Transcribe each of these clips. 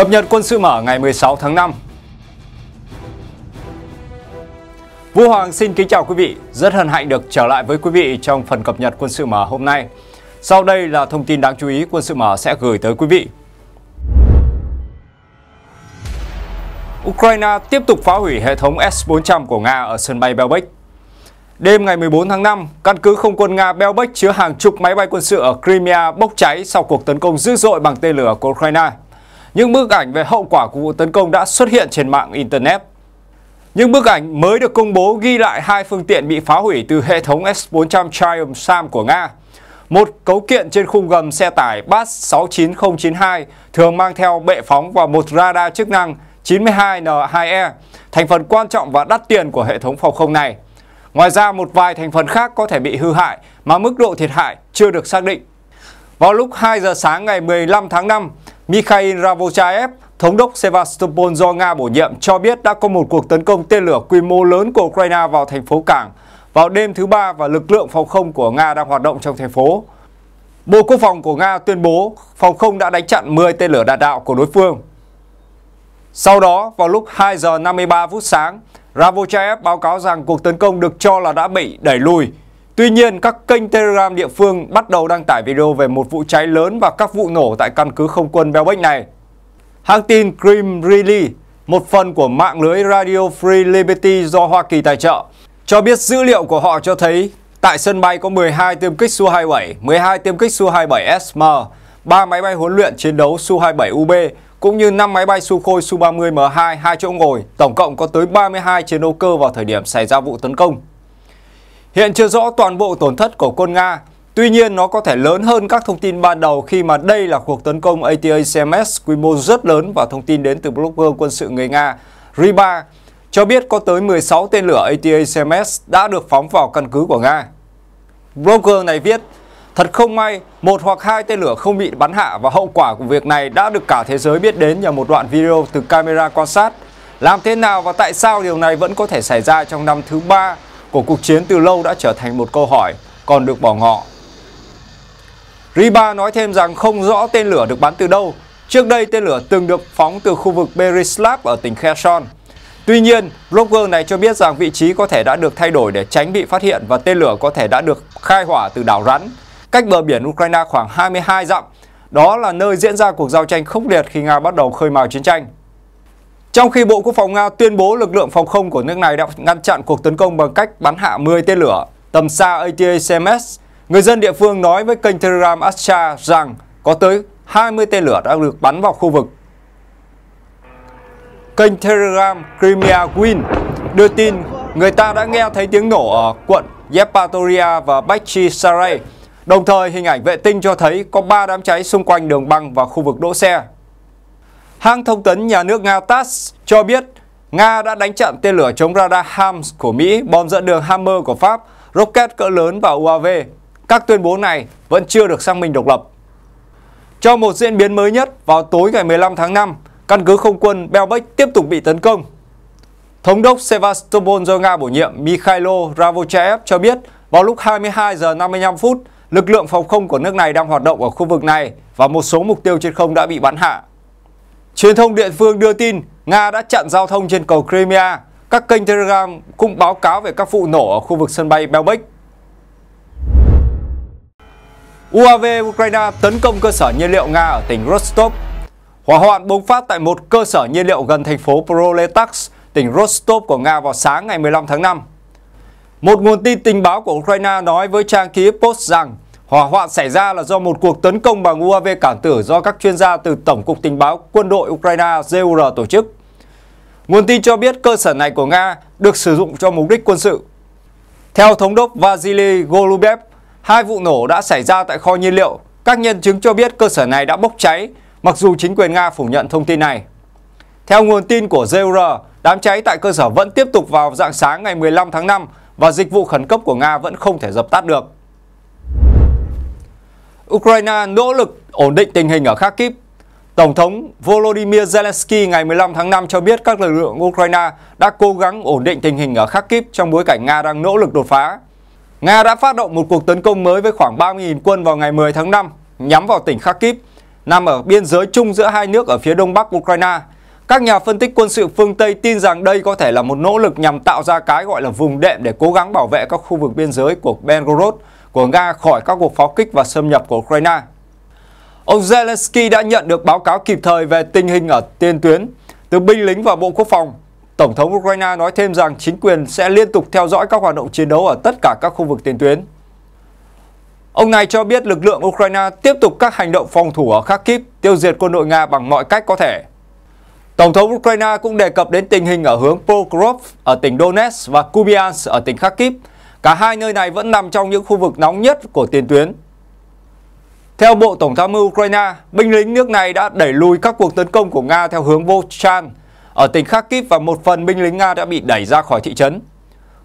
Cập nhật quân sự mở ngày 16 tháng 5 Vũ Hoàng xin kính chào quý vị, rất hân hạnh được trở lại với quý vị trong phần cập nhật quân sự mở hôm nay. Sau đây là thông tin đáng chú ý quân sự mở sẽ gửi tới quý vị. Ukraine tiếp tục phá hủy hệ thống S-400 của Nga ở sân bay Belbek. Đêm ngày 14 tháng 5, căn cứ không quân Nga Belbek chứa hàng chục máy bay quân sự ở Crimea bốc cháy sau cuộc tấn công dữ dội bằng tên lửa của Ukraine những bức ảnh về hậu quả của vụ tấn công đã xuất hiện trên mạng Internet. Những bức ảnh mới được công bố ghi lại hai phương tiện bị phá hủy từ hệ thống S-400 Triumph SAM của Nga. Một cấu kiện trên khung gầm xe tải BAS 69092 thường mang theo bệ phóng và một radar chức năng 92N2E, thành phần quan trọng và đắt tiền của hệ thống phòng không này. Ngoài ra một vài thành phần khác có thể bị hư hại mà mức độ thiệt hại chưa được xác định. Vào lúc 2 giờ sáng ngày 15 tháng 5, Mikhail Ravochaev, thống đốc Sevastopol do Nga bổ nhiệm, cho biết đã có một cuộc tấn công tên lửa quy mô lớn của Ukraine vào thành phố Cảng vào đêm thứ Ba và lực lượng phòng không của Nga đang hoạt động trong thành phố. Bộ Quốc phòng của Nga tuyên bố phòng không đã đánh chặn 10 tên lửa đạn đạo của đối phương. Sau đó, vào lúc 2 giờ 53 phút sáng, Ravochaev báo cáo rằng cuộc tấn công được cho là đã bị đẩy lùi Tuy nhiên, các kênh Telegram địa phương bắt đầu đăng tải video về một vụ cháy lớn và các vụ nổ tại căn cứ không quân Belbec này. Hãng tin Cream Really, một phần của mạng lưới Radio Free Liberty do Hoa Kỳ tài trợ, cho biết dữ liệu của họ cho thấy tại sân bay có 12 tiêm kích Su-27, 12 tiêm kích Su-27SM, 3 máy bay huấn luyện chiến đấu Su-27UB cũng như 5 máy bay Sukhoi Su-30M2 2 chỗ ngồi, tổng cộng có tới 32 chiến đấu cơ vào thời điểm xảy ra vụ tấn công. Hiện chưa rõ toàn bộ tổn thất của quân Nga, tuy nhiên nó có thể lớn hơn các thông tin ban đầu khi mà đây là cuộc tấn công ATACMS quy mô rất lớn và thông tin đến từ blogger quân sự người Nga Riba cho biết có tới 16 tên lửa ATACMS đã được phóng vào căn cứ của Nga. Blogger này viết, Thật không may, một hoặc hai tên lửa không bị bắn hạ và hậu quả của việc này đã được cả thế giới biết đến nhờ một đoạn video từ camera quan sát. Làm thế nào và tại sao điều này vẫn có thể xảy ra trong năm thứ ba của cuộc chiến từ lâu đã trở thành một câu hỏi còn được bỏ ngỏ. Riba nói thêm rằng không rõ tên lửa được bắn từ đâu. Trước đây tên lửa từng được phóng từ khu vực Berislav ở tỉnh Kherson. Tuy nhiên, blogger này cho biết rằng vị trí có thể đã được thay đổi để tránh bị phát hiện và tên lửa có thể đã được khai hỏa từ đảo Rắn, cách bờ biển Ukraine khoảng 22 dặm. Đó là nơi diễn ra cuộc giao tranh khốc liệt khi Nga bắt đầu khơi mào chiến tranh. Trong khi Bộ Quốc phòng Nga tuyên bố lực lượng phòng không của nước này đã ngăn chặn cuộc tấn công bằng cách bắn hạ 10 tên lửa tầm xa ATACMS, người dân địa phương nói với kênh Telegram Astra rằng có tới 20 tên lửa đã được bắn vào khu vực. Kênh Telegram Crimea Win đưa tin người ta đã nghe thấy tiếng nổ ở quận Yepatoria và Bakhchisaray. Đồng thời, hình ảnh vệ tinh cho thấy có 3 đám cháy xung quanh đường băng và khu vực đỗ xe. Hãng thông tấn nhà nước Nga TASS cho biết Nga đã đánh chặn tên lửa chống radar HARMS của Mỹ, bom dẫn đường Hammer của Pháp, rocket cỡ lớn và UAV. Các tuyên bố này vẫn chưa được xác minh độc lập. Cho một diễn biến mới nhất, vào tối ngày 15 tháng 5, căn cứ không quân Belbek tiếp tục bị tấn công. Thống đốc Sevastopol do Nga bổ nhiệm Mikhailo Ravochev cho biết vào lúc 22 giờ 55 phút, lực lượng phòng không của nước này đang hoạt động ở khu vực này và một số mục tiêu trên không đã bị bắn hạ. Truyền thông địa phương đưa tin Nga đã chặn giao thông trên cầu Crimea. Các kênh Telegram cũng báo cáo về các vụ nổ ở khu vực sân bay Belbek. UAV Ukraine tấn công cơ sở nhiên liệu Nga ở tỉnh Rostov. Hỏa hoạn bùng phát tại một cơ sở nhiên liệu gần thành phố Proletaks, tỉnh Rostov của Nga vào sáng ngày 15 tháng 5. Một nguồn tin tình báo của Ukraine nói với trang Kiev Post rằng Hỏa hoạn xảy ra là do một cuộc tấn công bằng UAV cản tử do các chuyên gia từ Tổng cục Tình báo Quân đội Ukraine ZUR tổ chức. Nguồn tin cho biết cơ sở này của Nga được sử dụng cho mục đích quân sự. Theo Thống đốc Vasily Golubev, hai vụ nổ đã xảy ra tại kho nhiên liệu. Các nhân chứng cho biết cơ sở này đã bốc cháy, mặc dù chính quyền Nga phủ nhận thông tin này. Theo nguồn tin của ZUR, đám cháy tại cơ sở vẫn tiếp tục vào dạng sáng ngày 15 tháng 5 và dịch vụ khẩn cấp của Nga vẫn không thể dập tắt được. Ukraine nỗ lực ổn định tình hình ở Kharkiv. Tổng thống Volodymyr Zelensky ngày 15 tháng 5 cho biết các lực lượng Ukraine đã cố gắng ổn định tình hình ở Kharkiv trong bối cảnh Nga đang nỗ lực đột phá. Nga đã phát động một cuộc tấn công mới với khoảng 30.000 quân vào ngày 10 tháng 5 nhắm vào tỉnh Kharkiv, nằm ở biên giới chung giữa hai nước ở phía đông bắc Ukraine. Các nhà phân tích quân sự phương Tây tin rằng đây có thể là một nỗ lực nhằm tạo ra cái gọi là vùng đệm để cố gắng bảo vệ các khu vực biên giới của Belgorod của Nga khỏi các cuộc pháo kích và xâm nhập của Ukraine. Ông Zelensky đã nhận được báo cáo kịp thời về tình hình ở tiền tuyến từ binh lính và Bộ Quốc phòng. Tổng thống Ukraine nói thêm rằng chính quyền sẽ liên tục theo dõi các hoạt động chiến đấu ở tất cả các khu vực tiền tuyến. Ông này cho biết lực lượng Ukraine tiếp tục các hành động phòng thủ ở Kharkiv, tiêu diệt quân đội Nga bằng mọi cách có thể. Tổng thống Ukraine cũng đề cập đến tình hình ở hướng Pokrovsk ở tỉnh Donetsk và Kupiansk ở tỉnh Kharkiv, Cả hai nơi này vẫn nằm trong những khu vực nóng nhất của tiền tuyến. Theo Bộ Tổng tham mưu Ukraine, binh lính nước này đã đẩy lùi các cuộc tấn công của Nga theo hướng Volchan ở tỉnh Kharkiv và một phần binh lính Nga đã bị đẩy ra khỏi thị trấn.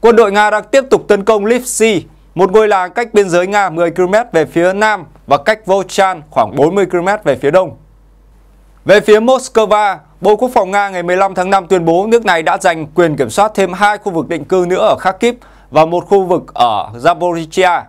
Quân đội Nga đang tiếp tục tấn công Lipsy, một ngôi làng cách biên giới Nga 10 km về phía nam và cách Volchan khoảng 40 km về phía đông. Về phía Moscow, Bộ Quốc phòng Nga ngày 15 tháng 5 tuyên bố nước này đã giành quyền kiểm soát thêm hai khu vực định cư nữa ở Kharkiv và một khu vực ở Zaporizhia.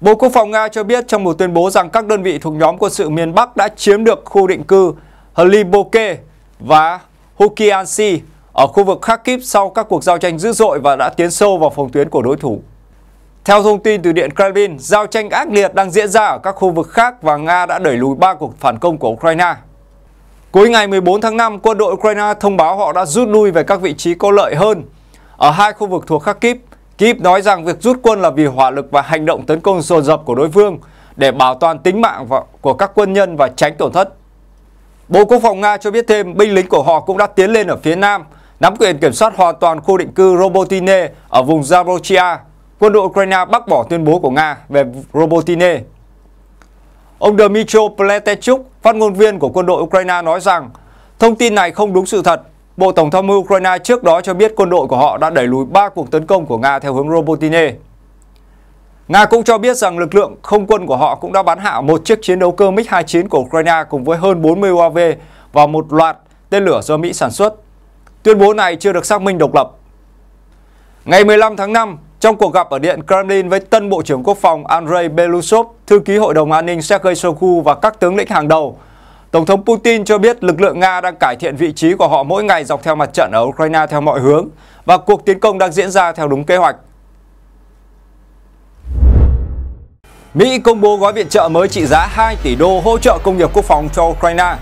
Bộ Quốc phòng Nga cho biết trong một tuyên bố rằng các đơn vị thuộc nhóm quân sự miền Bắc đã chiếm được khu định cư Hliboke và Hukiansi ở khu vực Kharkiv sau các cuộc giao tranh dữ dội và đã tiến sâu vào phòng tuyến của đối thủ. Theo thông tin từ Điện Kremlin, giao tranh ác liệt đang diễn ra ở các khu vực khác và Nga đã đẩy lùi ba cuộc phản công của Ukraine. Cuối ngày 14 tháng 5, quân đội Ukraine thông báo họ đã rút lui về các vị trí có lợi hơn ở hai khu vực thuộc Kharkiv Kyiv nói rằng việc rút quân là vì hỏa lực và hành động tấn công dồn dập của đối phương để bảo toàn tính mạng của các quân nhân và tránh tổn thất. Bộ Quốc phòng Nga cho biết thêm binh lính của họ cũng đã tiến lên ở phía nam, nắm quyền kiểm soát hoàn toàn khu định cư Robotine ở vùng Zaporizhia. Quân đội Ukraine bác bỏ tuyên bố của Nga về Robotine. Ông Dmytro Pletechuk, phát ngôn viên của quân đội Ukraine nói rằng thông tin này không đúng sự thật Bộ Tổng tham mưu Ukraine trước đó cho biết quân đội của họ đã đẩy lùi 3 cuộc tấn công của Nga theo hướng Robotine. Nga cũng cho biết rằng lực lượng không quân của họ cũng đã bắn hạ một chiếc chiến đấu cơ MiG-29 của Ukraine cùng với hơn 40 UAV và một loạt tên lửa do Mỹ sản xuất. Tuyên bố này chưa được xác minh độc lập. Ngày 15 tháng 5, trong cuộc gặp ở Điện Kremlin với tân Bộ trưởng Quốc phòng Andrei Belousov, thư ký Hội đồng An ninh Sergei Shoigu và các tướng lĩnh hàng đầu, Tổng thống Putin cho biết lực lượng Nga đang cải thiện vị trí của họ mỗi ngày dọc theo mặt trận ở Ukraine theo mọi hướng và cuộc tiến công đang diễn ra theo đúng kế hoạch. Mỹ công bố gói viện trợ mới trị giá 2 tỷ đô hỗ trợ công nghiệp quốc phòng cho Ukraine.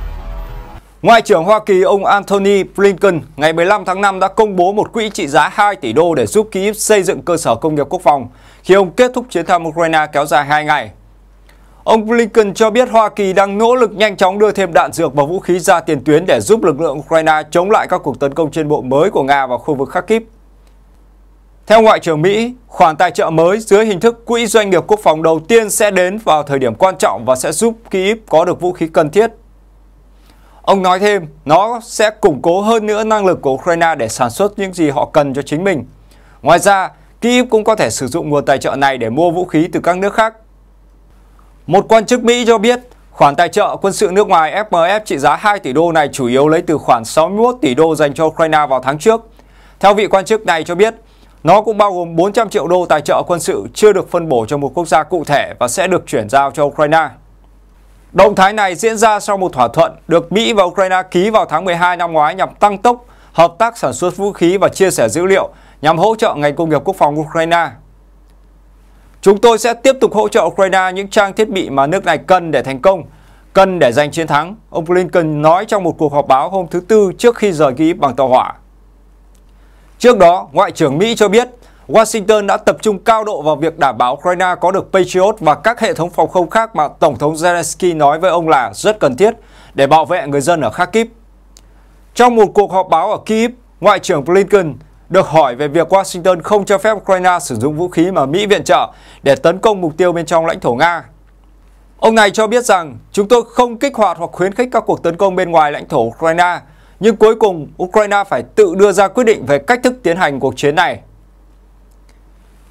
Ngoại trưởng Hoa Kỳ ông Antony Blinken ngày 15 tháng 5 đã công bố một quỹ trị giá 2 tỷ đô để giúp Kyiv xây dựng cơ sở công nghiệp quốc phòng khi ông kết thúc chuyến thăm Ukraine kéo dài 2 ngày. Ông Blinken cho biết Hoa Kỳ đang nỗ lực nhanh chóng đưa thêm đạn dược và vũ khí ra tiền tuyến để giúp lực lượng Ukraine chống lại các cuộc tấn công trên bộ mới của Nga vào khu vực Kharkiv. Theo Ngoại trưởng Mỹ, khoản tài trợ mới dưới hình thức quỹ doanh nghiệp quốc phòng đầu tiên sẽ đến vào thời điểm quan trọng và sẽ giúp Kyiv có được vũ khí cần thiết. Ông nói thêm, nó sẽ củng cố hơn nữa năng lực của Ukraine để sản xuất những gì họ cần cho chính mình. Ngoài ra, Kyiv cũng có thể sử dụng nguồn tài trợ này để mua vũ khí từ các nước khác một quan chức Mỹ cho biết khoản tài trợ quân sự nước ngoài FMF trị giá 2 tỷ đô này chủ yếu lấy từ khoản 61 tỷ đô dành cho Ukraine vào tháng trước. Theo vị quan chức này cho biết, nó cũng bao gồm 400 triệu đô tài trợ quân sự chưa được phân bổ cho một quốc gia cụ thể và sẽ được chuyển giao cho Ukraine. Động thái này diễn ra sau một thỏa thuận được Mỹ và Ukraine ký vào tháng 12 năm ngoái nhằm tăng tốc hợp tác sản xuất vũ khí và chia sẻ dữ liệu nhằm hỗ trợ ngành công nghiệp quốc phòng Ukraine. Chúng tôi sẽ tiếp tục hỗ trợ Ukraine những trang thiết bị mà nước này cần để thành công, cần để giành chiến thắng, ông Blinken nói trong một cuộc họp báo hôm thứ Tư trước khi rời ký bằng tàu hỏa. Trước đó, Ngoại trưởng Mỹ cho biết Washington đã tập trung cao độ vào việc đảm bảo Ukraine có được Patriot và các hệ thống phòng không khác mà Tổng thống Zelensky nói với ông là rất cần thiết để bảo vệ người dân ở Kharkiv. Trong một cuộc họp báo ở Kyiv, Ngoại trưởng Blinken được hỏi về việc Washington không cho phép Ukraine sử dụng vũ khí mà Mỹ viện trợ để tấn công mục tiêu bên trong lãnh thổ Nga. Ông này cho biết rằng chúng tôi không kích hoạt hoặc khuyến khích các cuộc tấn công bên ngoài lãnh thổ Ukraine, nhưng cuối cùng Ukraine phải tự đưa ra quyết định về cách thức tiến hành cuộc chiến này.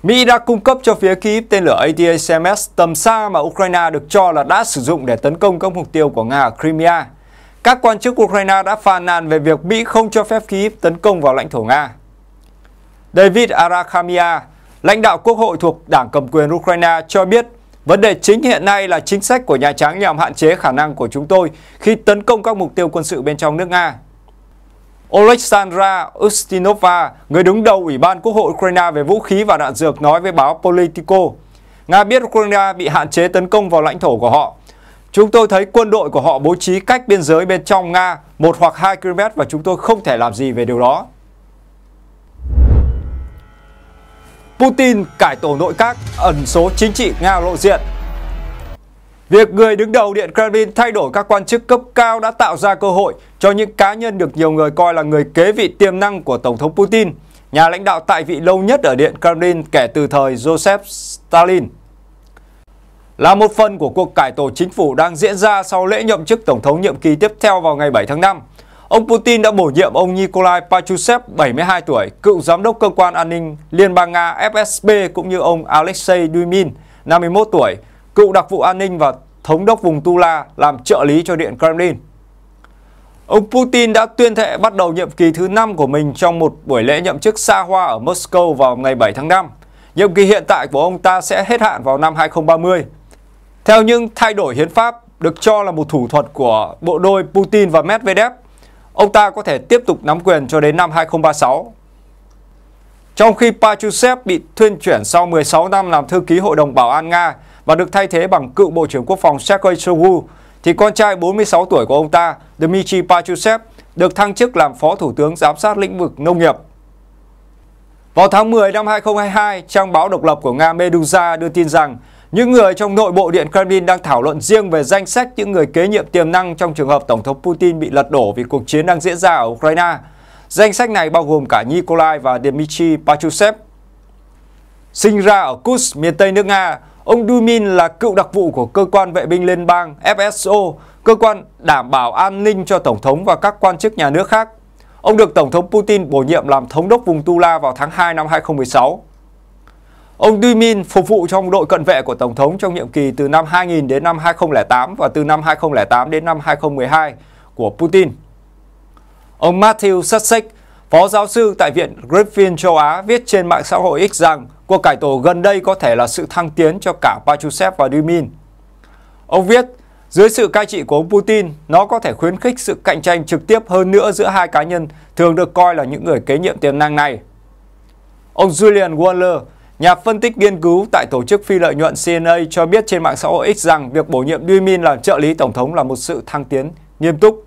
Mỹ đã cung cấp cho phía Kyiv tên lửa ATACMS tầm xa mà Ukraine được cho là đã sử dụng để tấn công các mục tiêu của Nga ở Crimea. Các quan chức Ukraine đã phàn nàn về việc Mỹ không cho phép Kyiv tấn công vào lãnh thổ Nga. David Arakhamia, lãnh đạo quốc hội thuộc đảng cầm quyền Ukraine cho biết vấn đề chính hiện nay là chính sách của Nhà Trắng nhằm hạn chế khả năng của chúng tôi khi tấn công các mục tiêu quân sự bên trong nước Nga. Oleksandra Ustinova, người đứng đầu Ủy ban Quốc hội Ukraine về vũ khí và đạn dược nói với báo Politico, Nga biết Ukraine bị hạn chế tấn công vào lãnh thổ của họ. Chúng tôi thấy quân đội của họ bố trí cách biên giới bên trong Nga 1 hoặc 2 km và chúng tôi không thể làm gì về điều đó. Putin cải tổ nội các, ẩn số chính trị Nga lộ diện. Việc người đứng đầu Điện Kremlin thay đổi các quan chức cấp cao đã tạo ra cơ hội cho những cá nhân được nhiều người coi là người kế vị tiềm năng của Tổng thống Putin, nhà lãnh đạo tại vị lâu nhất ở Điện Kremlin kể từ thời Joseph Stalin. Là một phần của cuộc cải tổ chính phủ đang diễn ra sau lễ nhậm chức Tổng thống nhiệm kỳ tiếp theo vào ngày 7 tháng 5, Ông Putin đã bổ nhiệm ông Nikolai Pachusev, 72 tuổi, cựu giám đốc cơ quan an ninh Liên bang Nga FSB cũng như ông Alexei Duimin, 51 tuổi, cựu đặc vụ an ninh và thống đốc vùng Tula làm trợ lý cho Điện Kremlin. Ông Putin đã tuyên thệ bắt đầu nhiệm kỳ thứ 5 của mình trong một buổi lễ nhậm chức xa hoa ở Moscow vào ngày 7 tháng 5. Nhiệm kỳ hiện tại của ông ta sẽ hết hạn vào năm 2030. Theo những thay đổi hiến pháp, được cho là một thủ thuật của bộ đôi Putin và Medvedev, ông ta có thể tiếp tục nắm quyền cho đến năm 2036. Trong khi Pachusev bị thuyên chuyển sau 16 năm làm thư ký Hội đồng Bảo an Nga và được thay thế bằng cựu Bộ trưởng Quốc phòng Sergei Shoigu, thì con trai 46 tuổi của ông ta, Dmitry Pachusev, được thăng chức làm Phó Thủ tướng Giám sát lĩnh vực nông nghiệp. Vào tháng 10 năm 2022, trang báo độc lập của Nga Medusa đưa tin rằng những người trong nội bộ Điện Kremlin đang thảo luận riêng về danh sách những người kế nhiệm tiềm năng trong trường hợp Tổng thống Putin bị lật đổ vì cuộc chiến đang diễn ra ở Ukraine. Danh sách này bao gồm cả Nikolai và Dmitry Pachusev. Sinh ra ở Kutsk, miền Tây nước Nga, ông Dumin là cựu đặc vụ của cơ quan vệ binh liên bang FSO, cơ quan đảm bảo an ninh cho Tổng thống và các quan chức nhà nước khác. Ông được Tổng thống Putin bổ nhiệm làm thống đốc vùng Tula vào tháng 2 năm 2016. Ông Duy phục vụ trong đội cận vệ của Tổng thống trong nhiệm kỳ từ năm 2000 đến năm 2008 và từ năm 2008 đến năm 2012 của Putin. Ông Matthew Sussex, phó giáo sư tại Viện Griffin châu Á, viết trên mạng xã hội X rằng cuộc cải tổ gần đây có thể là sự thăng tiến cho cả Pachusev và Duy Ông viết, dưới sự cai trị của ông Putin, nó có thể khuyến khích sự cạnh tranh trực tiếp hơn nữa giữa hai cá nhân thường được coi là những người kế nhiệm tiềm năng này. Ông Julian Waller, Nhà phân tích nghiên cứu tại tổ chức phi lợi nhuận CNA cho biết trên mạng xã hội X rằng việc bổ nhiệm Duymin làm trợ lý tổng thống là một sự thăng tiến nghiêm túc.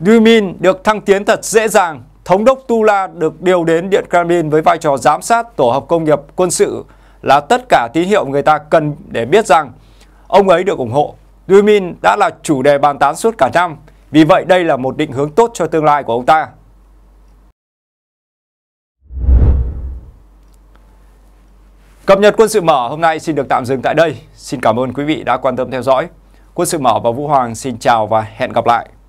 Duymin được thăng tiến thật dễ dàng. Thống đốc Tula được điều đến Điện Kremlin với vai trò giám sát tổ hợp công nghiệp quân sự là tất cả tín hiệu người ta cần để biết rằng ông ấy được ủng hộ. Duymin đã là chủ đề bàn tán suốt cả năm. Vì vậy đây là một định hướng tốt cho tương lai của ông ta. Cập nhật quân sự mở hôm nay xin được tạm dừng tại đây. Xin cảm ơn quý vị đã quan tâm theo dõi. Quân sự mở và Vũ Hoàng xin chào và hẹn gặp lại.